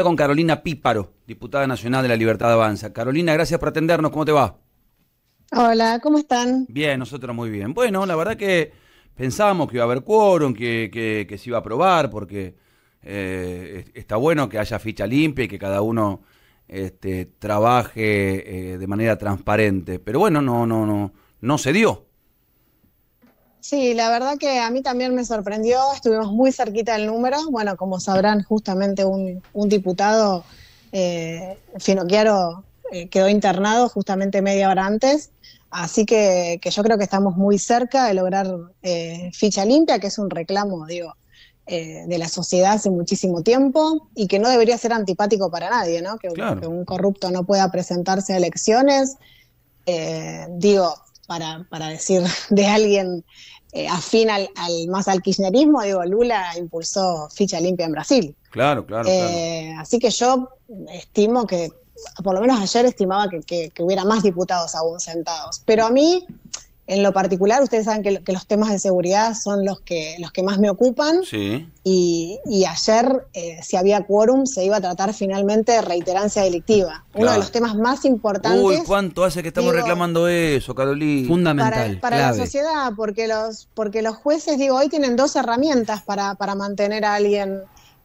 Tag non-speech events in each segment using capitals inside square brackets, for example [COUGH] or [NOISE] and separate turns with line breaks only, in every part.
con Carolina Píparo, diputada nacional de la Libertad de Avanza. Carolina, gracias por atendernos. ¿Cómo te va?
Hola, ¿cómo están?
Bien, nosotros muy bien. Bueno, la verdad que pensamos que iba a haber quórum, que, se iba a aprobar, porque eh, está bueno que haya ficha limpia y que cada uno este, trabaje eh, de manera transparente. Pero bueno, no, no, no, no se dio.
Sí, la verdad que a mí también me sorprendió, estuvimos muy cerquita del número, bueno, como sabrán, justamente un, diputado eh, finoquiaro eh, quedó internado justamente media hora antes, así que, yo creo que estamos muy cerca de lograr eh, ficha limpia, que es un reclamo, digo, eh, de la sociedad hace muchísimo tiempo y que no debería ser antipático para nadie, ¿no? Que, que un corrupto no pueda presentarse a elecciones, digo, para, para decir [LAUGHS] de alguien eh, afín al, más al kirchnerismo, digo, Lula impulsó ficha limpia en Brasil.
Claro, claro, eh,
Así que yo estimo que, por lo menos ayer estimaba que, que, hubiera más diputados aún sentados. Pero a mí en lo particular, ustedes saben que, los temas de seguridad son los que, los que más me ocupan. Sí. Y, ayer, eh, si había quórum, se iba a tratar finalmente de reiterancia delictiva. Uno de los temas más importantes. Uy,
¿cuánto hace que estamos reclamando eso, Carolina? Fundamental. Para, para la
sociedad, porque los, porque los jueces, digo, hoy tienen dos herramientas para, para mantener a alguien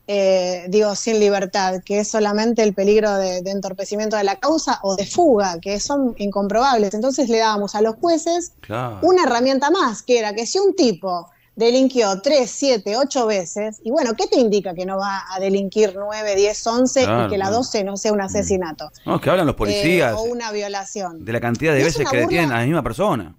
eh, digo, sin libertad, que es solamente el peligro de, entorpecimiento de la causa o de fuga, que son incomprobables. Entonces le dábamos a los jueces una herramienta más, que era que si un tipo delinquió 3, 7, 8 veces, y bueno, ¿qué te indica que no va a delinquir 9, 10, 11 y que la 12 no sea un asesinato? No, es
que hablan los eh, policías. o
una violación.
De la cantidad de veces que detienen a la misma persona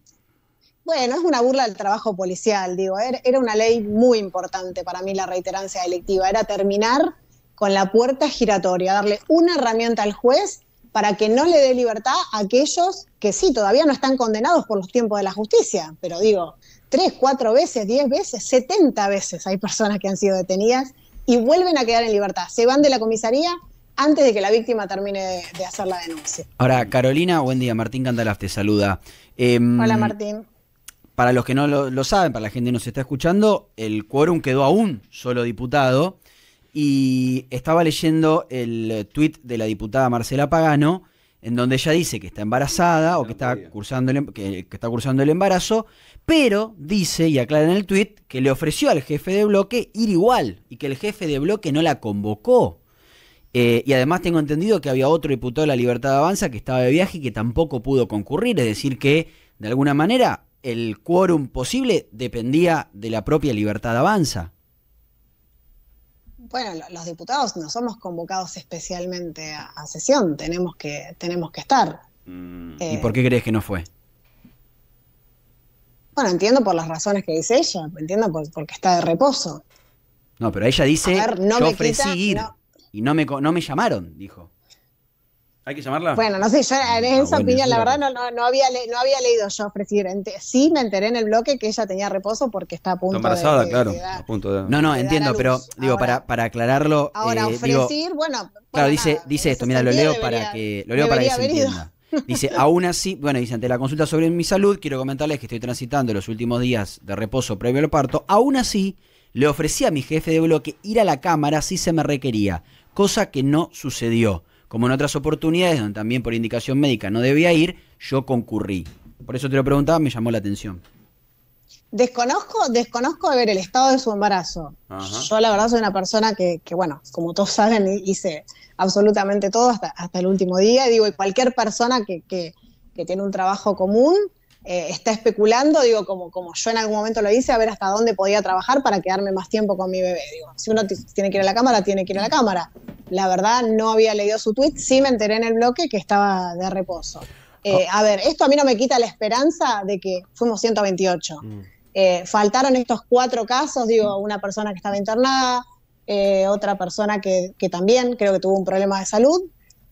bueno, es una burla del trabajo policial, digo, era, una ley muy importante para mí la reiterancia delictiva, era terminar con la puerta giratoria, darle una herramienta al juez para que no le dé libertad a aquellos que sí, todavía no están condenados por los tiempos de la justicia, pero digo, tres, cuatro veces, diez veces, setenta veces hay personas que han sido detenidas y vuelven a quedar en libertad. Se van de la comisaría antes de que la víctima termine de, hacer la denuncia.
Ahora, Carolina, buen día. Martín Cantalaf te saluda. Em, Hola, Martín. Para los que no lo, saben, para la gente que nos está escuchando, el quórum quedó a un solo diputado. Y estaba leyendo el tuit de la diputada Marcela Pagano, en donde ella dice que está embarazada o que está, cursando el, em, que, está cursando el embarazo, pero dice y aclara en el tuit que le ofreció al jefe de bloque ir igual y que el jefe de bloque no la convocó. Eh, y además tengo entendido que había otro diputado de la Libertad de Avanza que estaba de viaje y que tampoco pudo concurrir, es decir que de alguna manera el quórum posible dependía de la propia libertad de avanza.
Bueno, los diputados no somos convocados especialmente a, sesión, tenemos que, tenemos que estar. Mm. ¿Y por
qué crees que no fue?
Bueno, entiendo por las razones que dice ella, entiendo porque está de reposo.
No, pero ella dice, no yo ofrecí ir y no me, no me llamaron, dijo. ¿Hay que llamarla?
Bueno, no sé, yo en ah, esa opinión, la verdad, no, había no había leído yo ofrecer. Sí me enteré en el bloque que ella tenía reposo porque está a punto de, Embarazada, claro,
No, no, entiendo, pero digo, para, para aclararlo... Ahora, eh, ofrecer, bueno... Claro, dice, dice esto, mira, lo leo para que, lo leo para que se entienda. Dice, [LAUGHS] aún así, bueno, dice, ante la consulta sobre mi salud, quiero comentarles que estoy transitando los últimos días de reposo previo al parto. Aún así, le ofrecí a mi jefe de bloque ir a la cámara si se me requería, cosa que no sucedió como en otras oportunidades donde también por indicación médica no debía ir, yo concurrí. Por eso te lo preguntaba, me llamó la atención.
Desconozco, desconozco de ver el estado de su embarazo. Yo la verdad soy una persona que, bueno, como todos saben, hice absolutamente todo hasta, hasta el último día. Digo, cualquier persona que, que tiene un trabajo común eh, está especulando, digo, como, como yo en algún momento lo hice, a ver hasta dónde podía trabajar para quedarme más tiempo con mi bebé. Digo, si uno tiene que ir a la cámara, tiene que ir a la cámara. La verdad, no había leído su tweet, sí me enteré en el bloque que estaba de reposo. Eh, ah. a ver, esto a mí no me quita la esperanza de que fuimos 128. Mm. Eh, faltaron estos cuatro casos, digo, una persona que estaba internada, otra persona que, que, también creo que tuvo un problema de salud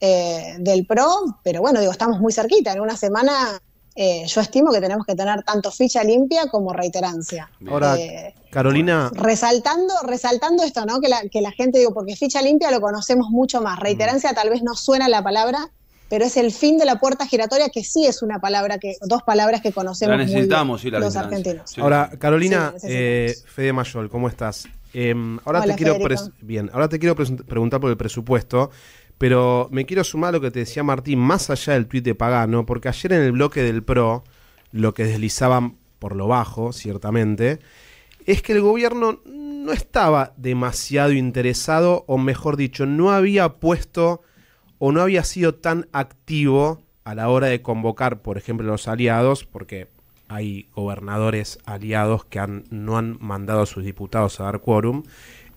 del PRO, pero bueno, digo, estamos muy cerquita, en una semana eh, yo estimo que tenemos que tener tanto ficha limpia como reiterancia.
Ahora, eh, Carolina.
Resaltando, resaltando esto, ¿no? Que la, que la, gente, digo, porque ficha limpia lo conocemos mucho más. Reiterancia mm. tal vez no suena la palabra, pero es el fin de la puerta giratoria, que sí es una palabra que, dos palabras que conocemos. necesitamos, los argentinos. Ahora, Carolina,
eh, Fede Mayol, ¿cómo estás? Em, ahora bien, ahora te quiero preguntar por el presupuesto. Pero me quiero sumar a lo que te decía Martín, más allá del tuit de Pagano, porque ayer en el bloque del PRO, lo que deslizaban por lo bajo, ciertamente, es que el gobierno no estaba demasiado interesado, o mejor dicho, no había puesto o no había sido tan activo a la hora de convocar, por ejemplo, los aliados, porque hay gobernadores aliados que han, no han mandado a sus diputados a dar quórum,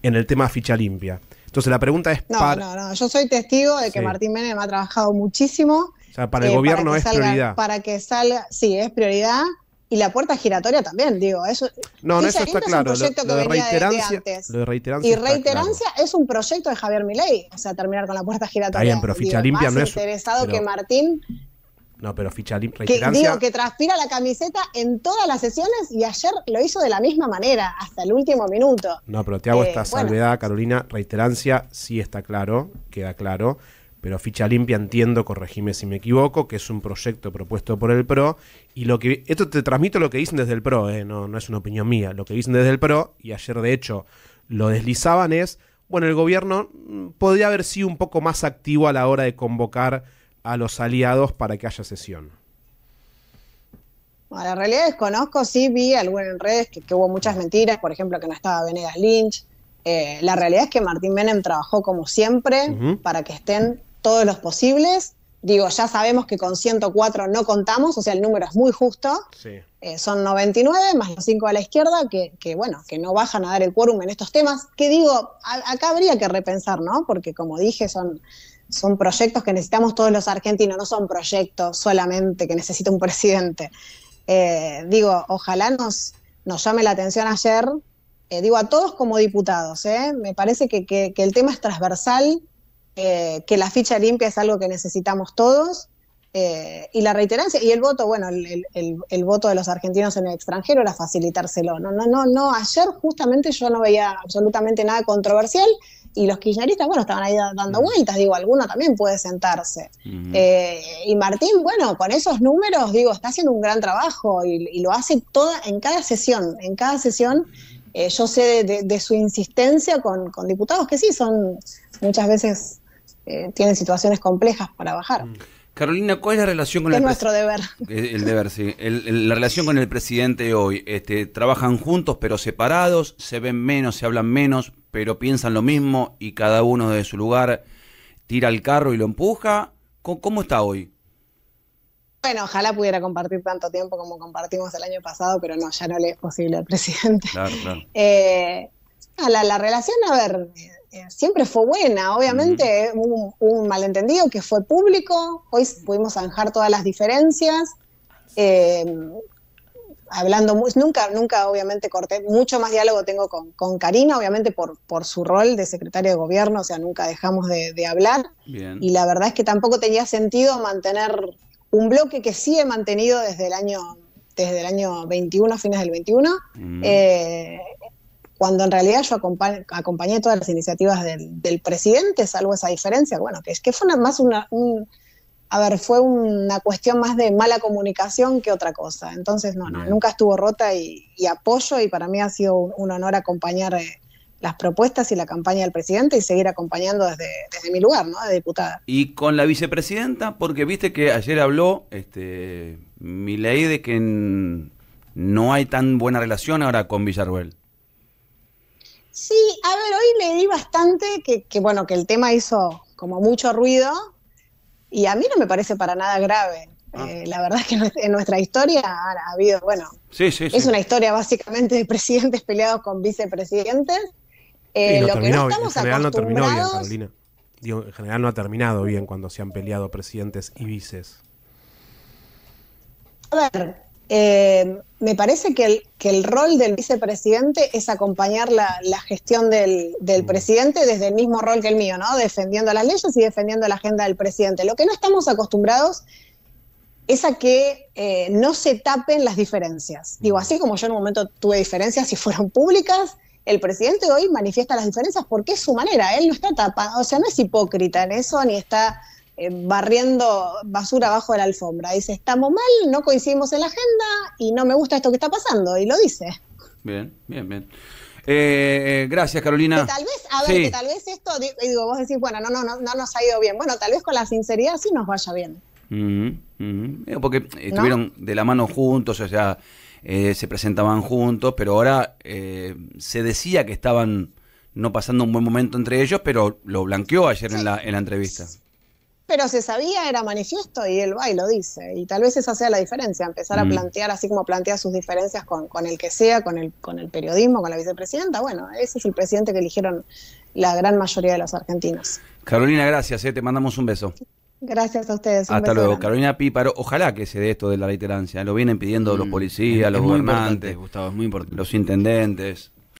en el tema ficha limpia. Entonces la pregunta es... No, para... no,
no, yo soy testigo de que Martín Menem ha trabajado muchísimo.
O sea, para el eh, gobierno es prioridad. Para
que salga, sí, es prioridad. Y la puerta giratoria también, digo, eso... No, no, eso está claro. lo, de reiterancia, reiterancia y reiterancia es un proyecto de Javier Milei, o sea, terminar con la puerta giratoria. Está bien, pero limpia no es... interesado que Martín
no, pero ficha limpia. Que, digo que
transpira la camiseta en todas las sesiones y ayer lo hizo de la misma manera, hasta el último minuto.
No, pero te hago eh, esta salvedad, Carolina. Reiterancia sí está claro, queda claro. Pero ficha limpia entiendo, corregime si me equivoco, que es un proyecto propuesto por el PRO. Y lo que. Esto te transmito lo que dicen desde el PRO, eh, no, no es una opinión mía. Lo que dicen desde el PRO, y ayer de hecho lo deslizaban, es. Bueno, el gobierno mm, podría haber sido un poco más activo a la hora de convocar a los aliados para que haya sesión?
Bueno, la realidad es conozco, sí vi en redes que, hubo muchas mentiras, por ejemplo, que no estaba Venegas Lynch. Eh, la realidad es que Martín Menem trabajó como siempre para que estén todos los posibles. Digo, ya sabemos que con 104 no contamos, o sea, el número es muy justo. Eh, son 99 más los 5 a la izquierda, que, bueno, que no bajan a dar el quórum en estos temas. Que digo, acá habría que repensar, ¿no? Porque como dije, son son proyectos que necesitamos todos los argentinos, no son proyectos solamente que necesita un presidente. Eh, digo, ojalá nos, llame la atención ayer, eh, digo a todos como diputados, ¿eh? me parece que, el tema es transversal, que la ficha limpia es algo que necesitamos todos. y la reiterancia y el voto, bueno, el, el, voto de los argentinos en el extranjero era facilitárselo. No, no, no, no. Ayer justamente yo no veía absolutamente nada controversial y los kirchneristas, bueno, estaban ahí dando mm. vueltas, digo, alguno también puede sentarse. Eh, y Martín, bueno, con esos números, digo, está haciendo un gran trabajo y, lo hace toda, en cada sesión, en cada sesión. Eh, yo sé de, su insistencia con, diputados que sí, son muchas veces eh, tienen situaciones complejas para bajar. Mm.
Carolina, ¿cuál es la relación con el nuestro deber? El deber, sí. la relación con el presidente hoy. Este, trabajan juntos pero separados, se ven menos, se hablan menos, pero piensan lo mismo y cada uno de su lugar tira el carro y lo empuja. ¿Cómo, está hoy?
Bueno, ojalá pudiera compartir tanto tiempo como compartimos el año pasado, pero no, ya no le es posible al presidente. Claro, claro. Eh, la relación, a ver, eh, siempre fue buena. Obviamente hubo, un malentendido que fue público, hoy pudimos zanjar todas las diferencias. Eh, hablando nunca, nunca obviamente corté, mucho más diálogo tengo con, Karina, obviamente por, su rol de secretaria de gobierno, o sea, nunca dejamos de, hablar. Y la verdad es que tampoco tenía sentido mantener un bloque que sí he mantenido desde el año desde el año 21, fines del 21, cuando en realidad yo acompañé, todas las iniciativas del, presidente, salvo esa diferencia, bueno, que es que fue más una, a ver, fue una cuestión más de mala comunicación que otra cosa. Entonces, no, nunca estuvo rota y, apoyo y para mí ha sido un, honor acompañar eh, las propuestas y la campaña del presidente y seguir acompañando desde, mi lugar, ¿no? De diputada.
Y con la vicepresidenta, porque viste que ayer habló este, mi ley de que no hay tan buena relación ahora con Villarruel.
Sí, a ver, hoy leí bastante que, que, bueno, que el tema hizo como mucho ruido y a mí no me parece para nada grave. Ah. Eh, la verdad es que en nuestra historia ha, habido, bueno,
es una
historia básicamente de presidentes peleados con vicepresidentes. Eh, lo que estamos en general no terminó bien, Carolina.
en general no ha terminado bien cuando se han peleado presidentes y vices.
A ver, eh, me parece que el, rol del vicepresidente es acompañar la, gestión del, mm. presidente desde el mismo rol que el mío, ¿no? Defendiendo las leyes y defendiendo la agenda del presidente. Lo que no estamos acostumbrados es a que eh, no se tapen las diferencias. Digo, mm. así como yo en un momento tuve diferencias y fueron públicas, el presidente hoy manifiesta las diferencias porque es su manera. Él no está tapado, o sea, no es hipócrita en eso, ni está eh, barriendo basura abajo de la alfombra. Dice, estamos mal, no coincidimos en la agenda y no me gusta esto que está pasando. Y lo dice.
Bien, bien, bien. Eh, eh, gracias, Carolina. tal vez, a ver, que tal
vez esto, digo, vos decís, bueno, no, no, no, nos ha ido bien. Bueno, tal vez con la sinceridad sí nos vaya bien.
Porque estuvieron de la mano juntos, o sea, se presentaban juntos, pero ahora se decía que estaban no pasando un buen momento entre ellos, pero lo blanqueó ayer en, la, en la entrevista
pero se sabía, era manifiesto y él va y lo dice. Y tal vez esa sea la diferencia, empezar a mm. plantear así como plantea sus diferencias con, el que sea, con el, con el periodismo, con la vicepresidenta. Bueno, ese es el presidente que eligieron la gran mayoría de los argentinos.
Carolina, gracias, ¿eh? te mandamos un beso.
Gracias a ustedes. Hasta luego.
Carolina Píparo, ojalá que se dé esto de la literancia. Lo vienen pidiendo los mm. policías, los gobernantes, los intendentes.